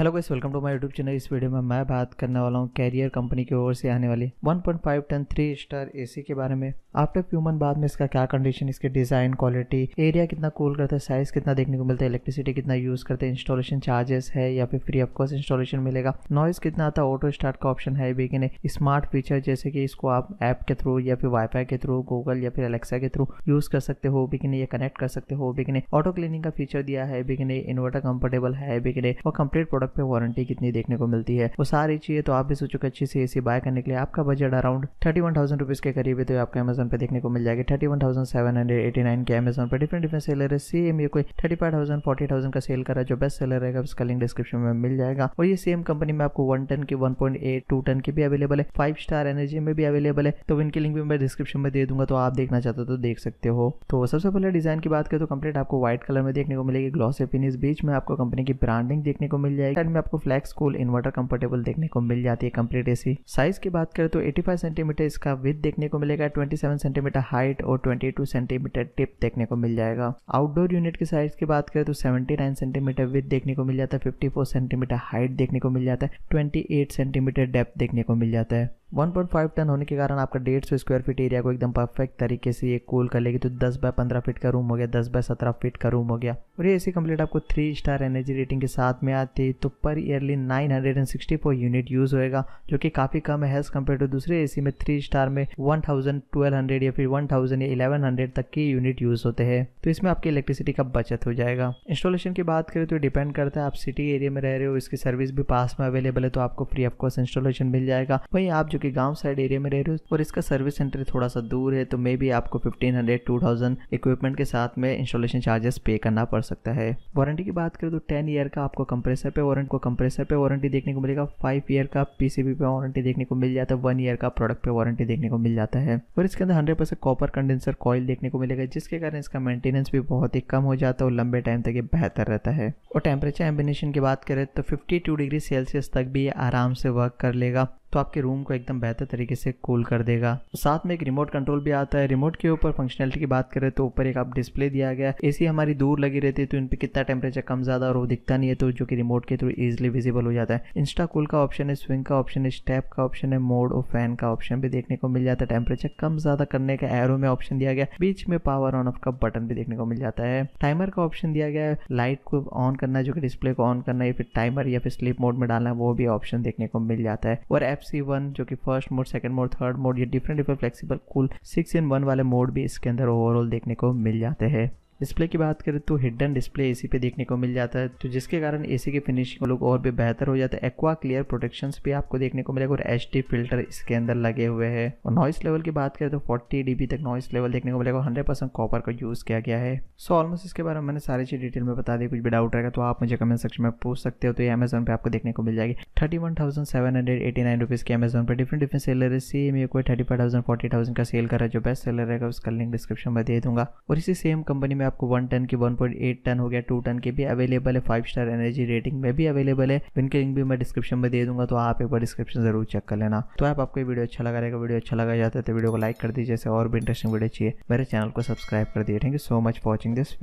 hello guys welcome to my YouTube channel video वीडियो में मैं बात करने वाला हूँ कैरियर कंपनी की ओर से आने वाली 1.5 टन थ्री स्टार एसी के बारे में आफ्टर फ्यू मंथ बाद में इसका क्या कंडीशन इसके डिजाइन क्वालिटी एरिया कितना कूल करता है साइज कितना देखने को मिलता है इलेक्ट्रिसिटी कितना यूज करते हैं इंस्टॉलेशन चार्जेस है या फिर फ्री ऑफकोर्स इंस्टॉलेशन मिलेगा नॉइज कितना आता है ऑटो स्टार्ट का ऑप्शन है भी कि स्मार्ट फीचर जैसे कि इसको आप ऐप के थ्रू या फिर वाईफाई के थ्रू गूगल या फिर अलेक्सा के थ्रू यूज कर सकते हो भी कि नहीं या कनेक्ट कर सकते हो भी कि ऑटो क्लीनिंग का फीचर दिया है भी कि नहीं इन्वर्टर कंफर्टेबल है भी कि कंप्लीट प्रोडक्ट पे वारंटी कितनी देखने को मिलती है वो सारी चीजें तो आप भी सोचो अच्छी सी एसी बाय करने के लिए आपका budget around thirty one thousand rupees के करीब है तो आपको अमेजन पे देखने को मिल जाएगी thirty one thousand seven hundred eighty nine के अमेजन पर डिफरेंट डिफरेंट सेलर है सेम ये कोई thirty five thousand forty thousand का सेल करा जो बेस्ट सेलर रहेगा उसका लिंक डिस्क्रिप्शन में मिल जाएगा और ये सेम कंपनी में आपको वन टन की one point eight two ton की भी अवेलेबल है फाइव स्टार एनर्जी में भी अवेलेबल है तो इनकी लिंक भी मैं डिस्क्रिप्शन में दे दूंगा तो आप देखना चाहते हो तो देख सकते हो तो सबसे पहले डिजाइन की बात करें तो कंप्लीट आपको व्हाइट कलर में देखने को मिलेगी ग्लॉस फिनिश बीच में आपको कंपनी की ब्रांडिंग देखने को मिल जाएगी साइड में आपको फ्लैक्स कूल इन्वर्टर कंफर्टेबल देखने को मिल जाती है कंप्लीट एसी साइज की बात करें तो 85 सेंटीमीटर इसका विथ देखने को मिलेगा 27 सेंटीमीटर हाइट और 22 सेंटीमीटर टिप देखने को मिल जाएगा आउटडोर यूनिट की साइज की बात करें तो 79 सेंटीमीटर विथ देखने को मिल जाता है 54 सेंटीमीटर हाइट देखने को मिल जाता है 28 सेंटीमीटर डेप्थ देखने को मिल जाता है 1.5 टन होने के कारण आपका डेढ़ सौ स्क्वायर फीट एरिया को एकदम परफेक्ट तरीके से ये कूल कर लेगी तो 10 बाय 15 फीट का रूम हो गया 10 बाय 17 फीट का रूम हो गया और ये ऐसी कंप्लीट आपको थ्री स्टार एनर्जी रेटिंग के साथ में आती है तो पर ईयरली 964 यूनिट यूज़ होएगा जो कि काफ़ी कम है एज़ कम्पेयर टू तो दूसरे ए में थ्री स्टार में वन या फिर वन या इलेवन तक के यूनिट यूज़ होते हैं तो इसमें आपकी इलेक्ट्रिसिटी का बचत हो जाएगा इंस्टॉलेशन की बात करें तो डिपेंड करता है आप सिटी एरिया में रह रहे हो इसकी सर्विस भी पास में अवेलेबल है तो आपको फ्री ऑफ कॉस्ट इंस्टॉलेशन मिल जाएगा वहीं आप जो कि गांव साइड एरिया में रह रहे हो और इसका सर्विस सेंटर थोड़ा सा दूर है तो मे भी आपको fifteen hundred to thousand equipment के साथ में इंस्टॉलेशन चार्जेस पे करना पड़ सकता है वारंटी की बात करें तो टेन ईयर का आपको कंप्रेसर पे वारंटी को कंप्रेसर पे वारंटी देखने को मिलेगा फाइव ईयर का पीसीबी पे वारंटी देखने को मिल जाता है वन ईयर का प्रोडक्ट पे वारंटी देखने को मिल जाता है और इसके अंदर hundred percent copper condenser coil देखने को मिलेगा जिसके कारण इसका मेंटेनेंस भी बहुत ही कम हो जाता है और लंबे टाइम तक ये बेहतर रहता है और टेम्परेचर एम्बिनेशन की बात करें तो फिफ्टी डिग्री सेल्सियस तक भी ये आराम से वर्क कर लेगा तो आपके रूम को एकदम बेहतर तरीके से कूल कर देगा साथ में एक रिमोट कंट्रोल भी आता है रिमोट के ऊपर फंक्शनलिटी की बात करें तो ऊपर एक आप डिस्प्ले दिया गया सी हमारी दूर लगी रहती है तो इन पर कितना टेम्परेचर कम ज़्यादा और वो दिखता नहीं है तो जो कि रिमोट के थ्रू ईजिली विजिबल हो जाता है इंस्टा कूल का ऑप्शन है स्विंग का ऑप्शन है स्टेप का ऑप्शन है मोड और फैन का ऑप्शन भी देखने को मिल जाता है टेम्परेचर कम ज़्यादा करने का एरो में ऑप्शन दिया गया बीच में पावर ऑन ऑफ का बटन भी देखने को मिल जाता है टाइमर का ऑप्शन दिया गया है लाइट को ऑन करना है जो कि डिस्प्ले को ऑन करना है फिर टाइमर या फिर स्लीप मोड में डालना है वो भी ऑप्शन देखने को मिल जाता है और ऐप एफ सी वन जो कि first mode second mode third mode ये डिफरेंट डिफरेंट फ्लेक्सिबल कुल सिक्स इन वन वाले मोड भी इसके अंदर ओवरऑल देखने को मिल जाते हैं डिस्प्ले की बात करें तो हिडन डिस्प्ले एसी पे देखने को मिल जाता है तो जिसके कारण एसी की फिनिशिंग लोग और भी बेहतर हो जाता है एक्वा क्लियर प्रोटेक्शन भी आपको देखने को मिलेगा और एच फिल्टर इसके अंदर लगे हुए हैं और नॉइस लेवल की बात करें तो फोर्टी डीबी तक नॉइस लेवल देखने को मिलेगा हंड्रेड परसेंट कॉपर का यूज़ किया गया है सो ऑलमोस्ट इसके बारे में मैंने सारी चीज़ डिटेल में बता दी कुछ भी डाउट रहेगा तो आप मुझे कमेंट सेक्शन में पूछ सकते हो तो अमेजन पे आपको देखने को मिल जाएगी thirty one thousand seven hundred eighty nine rupees की अमेजोन पर डिफरेंट डिफरेंट सेलर है सेम ये कोई थर्टी फाइव फोर्टी थाउजेंड का सेल कर रहा है जो बेस्ट सेलर रहेगा उसका लिंक डिस्क्रिप्शन में दे दूंगा और इसी सेम कंपनी में आपको वन टन के वन पॉइंट एट टन हो गया टू टन के भी अवेलेबल है फाइव स्टार एनर्जी रेटिंग में भी अवेलेबल है इनके लिंक भी मैं डिस्क्रिप्शन में दे दूंगा तो आप एक बार डिस्क्रिप्शन जरूर चेक कर लेना तो आप आपको वीडियो अच्छा लगा रहेगा वीडियो अच्छा लगा जाता है तो वीडियो को लाइक कर दीजिए और भी इंटरेस्टिंग वीडियो चाहिए मेरे चैनल को सब्सक्राइब कर दिए thank you so much watching this